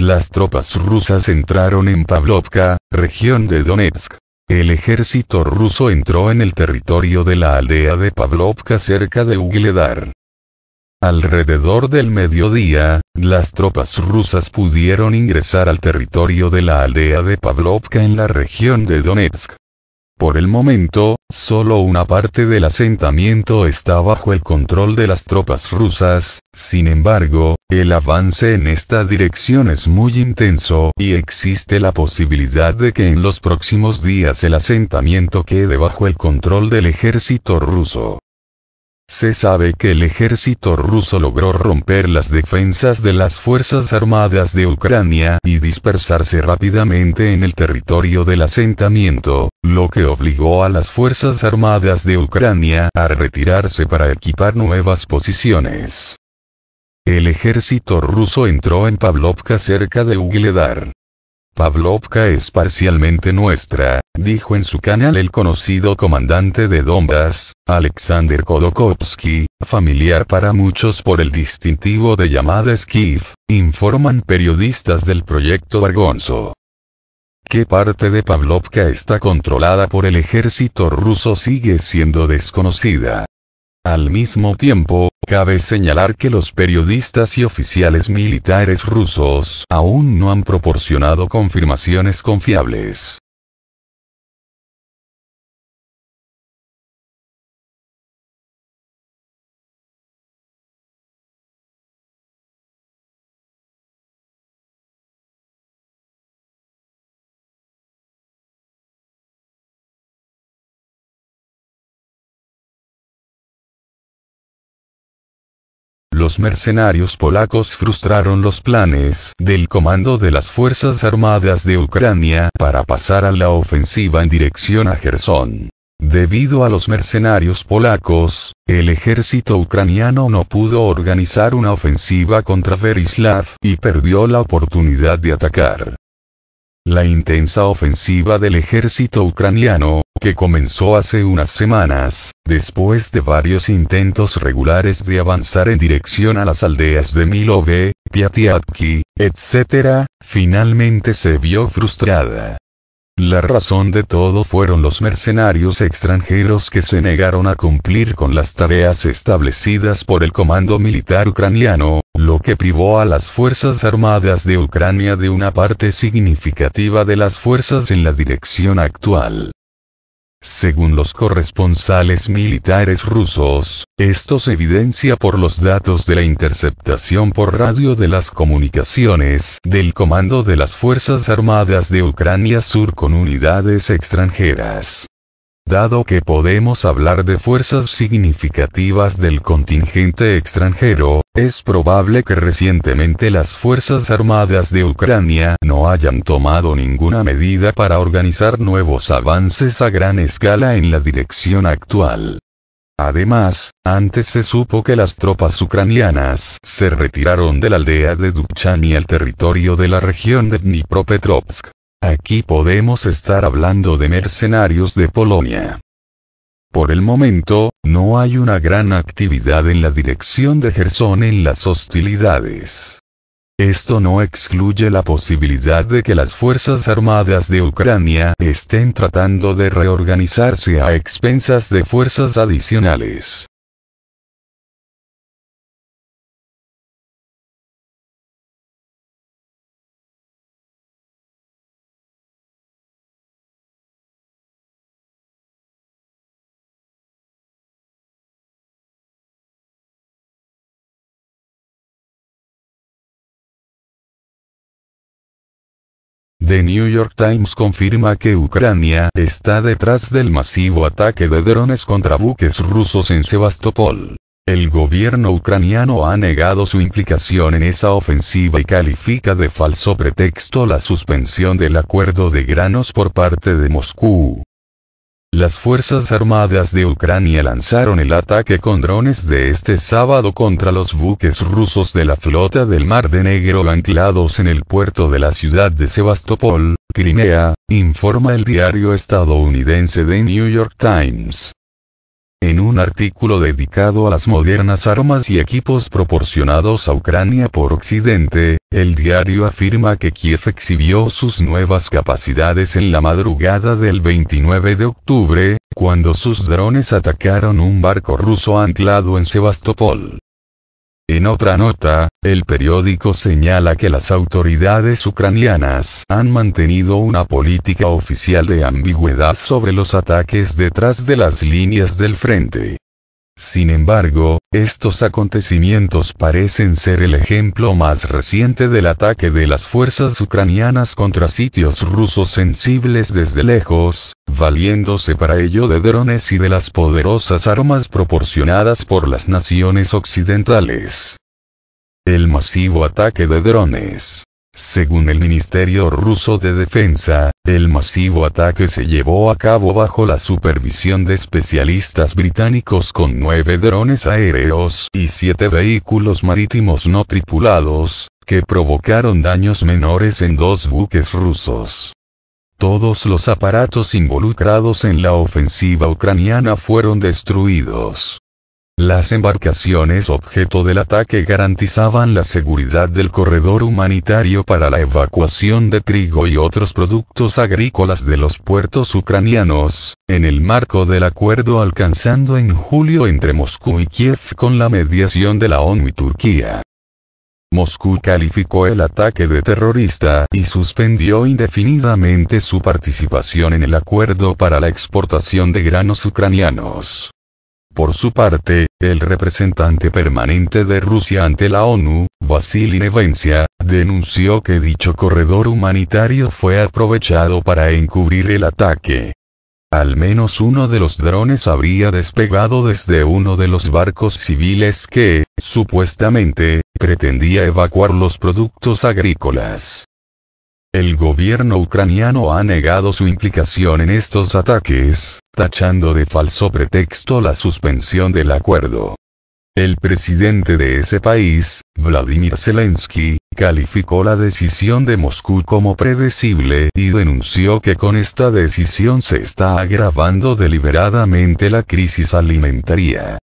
Las tropas rusas entraron en Pavlovka, región de Donetsk. El ejército ruso entró en el territorio de la aldea de Pavlovka cerca de Ugledar. Alrededor del mediodía, las tropas rusas pudieron ingresar al territorio de la aldea de Pavlovka en la región de Donetsk. Por el momento, solo una parte del asentamiento está bajo el control de las tropas rusas, sin embargo, el avance en esta dirección es muy intenso y existe la posibilidad de que en los próximos días el asentamiento quede bajo el control del ejército ruso. Se sabe que el ejército ruso logró romper las defensas de las Fuerzas Armadas de Ucrania y dispersarse rápidamente en el territorio del asentamiento, lo que obligó a las Fuerzas Armadas de Ucrania a retirarse para equipar nuevas posiciones. El ejército ruso entró en Pavlovka cerca de Ugledar. Pavlovka es parcialmente nuestra, dijo en su canal el conocido comandante de Donbass, Alexander Kodokovsky, familiar para muchos por el distintivo de llamada Skif, informan periodistas del proyecto Argonzo. ¿Qué parte de Pavlovka está controlada por el ejército ruso sigue siendo desconocida? Al mismo tiempo, cabe señalar que los periodistas y oficiales militares rusos aún no han proporcionado confirmaciones confiables. los mercenarios polacos frustraron los planes del comando de las Fuerzas Armadas de Ucrania para pasar a la ofensiva en dirección a Gerson. Debido a los mercenarios polacos, el ejército ucraniano no pudo organizar una ofensiva contra Verislav y perdió la oportunidad de atacar. La intensa ofensiva del ejército ucraniano, que comenzó hace unas semanas, después de varios intentos regulares de avanzar en dirección a las aldeas de Milove, Piatiatki, etc., finalmente se vio frustrada. La razón de todo fueron los mercenarios extranjeros que se negaron a cumplir con las tareas establecidas por el comando militar ucraniano, lo que privó a las Fuerzas Armadas de Ucrania de una parte significativa de las fuerzas en la dirección actual. Según los corresponsales militares rusos, esto se evidencia por los datos de la interceptación por radio de las comunicaciones del Comando de las Fuerzas Armadas de Ucrania Sur con unidades extranjeras dado que podemos hablar de fuerzas significativas del contingente extranjero, es probable que recientemente las Fuerzas Armadas de Ucrania no hayan tomado ninguna medida para organizar nuevos avances a gran escala en la dirección actual. Además, antes se supo que las tropas ucranianas se retiraron de la aldea de Duchan y el territorio de la región de Dnipropetrovsk. Aquí podemos estar hablando de mercenarios de Polonia. Por el momento, no hay una gran actividad en la dirección de Gerson en las hostilidades. Esto no excluye la posibilidad de que las Fuerzas Armadas de Ucrania estén tratando de reorganizarse a expensas de fuerzas adicionales. The New York Times confirma que Ucrania está detrás del masivo ataque de drones contra buques rusos en Sebastopol. El gobierno ucraniano ha negado su implicación en esa ofensiva y califica de falso pretexto la suspensión del acuerdo de granos por parte de Moscú. Las Fuerzas Armadas de Ucrania lanzaron el ataque con drones de este sábado contra los buques rusos de la flota del Mar de Negro anclados en el puerto de la ciudad de Sebastopol, Crimea, informa el diario estadounidense The New York Times. En un artículo dedicado a las modernas armas y equipos proporcionados a Ucrania por Occidente, el diario afirma que Kiev exhibió sus nuevas capacidades en la madrugada del 29 de octubre, cuando sus drones atacaron un barco ruso anclado en Sebastopol. En otra nota, el periódico señala que las autoridades ucranianas han mantenido una política oficial de ambigüedad sobre los ataques detrás de las líneas del frente. Sin embargo, estos acontecimientos parecen ser el ejemplo más reciente del ataque de las fuerzas ucranianas contra sitios rusos sensibles desde lejos, valiéndose para ello de drones y de las poderosas armas proporcionadas por las naciones occidentales. El masivo ataque de drones según el Ministerio ruso de Defensa, el masivo ataque se llevó a cabo bajo la supervisión de especialistas británicos con nueve drones aéreos y siete vehículos marítimos no tripulados, que provocaron daños menores en dos buques rusos. Todos los aparatos involucrados en la ofensiva ucraniana fueron destruidos. Las embarcaciones objeto del ataque garantizaban la seguridad del corredor humanitario para la evacuación de trigo y otros productos agrícolas de los puertos ucranianos, en el marco del acuerdo alcanzando en julio entre Moscú y Kiev con la mediación de la ONU y Turquía. Moscú calificó el ataque de terrorista y suspendió indefinidamente su participación en el acuerdo para la exportación de granos ucranianos. Por su parte, el representante permanente de Rusia ante la ONU, Vasily Nevencia, denunció que dicho corredor humanitario fue aprovechado para encubrir el ataque. Al menos uno de los drones habría despegado desde uno de los barcos civiles que, supuestamente, pretendía evacuar los productos agrícolas. El gobierno ucraniano ha negado su implicación en estos ataques, tachando de falso pretexto la suspensión del acuerdo. El presidente de ese país, Vladimir Zelensky, calificó la decisión de Moscú como predecible y denunció que con esta decisión se está agravando deliberadamente la crisis alimentaria.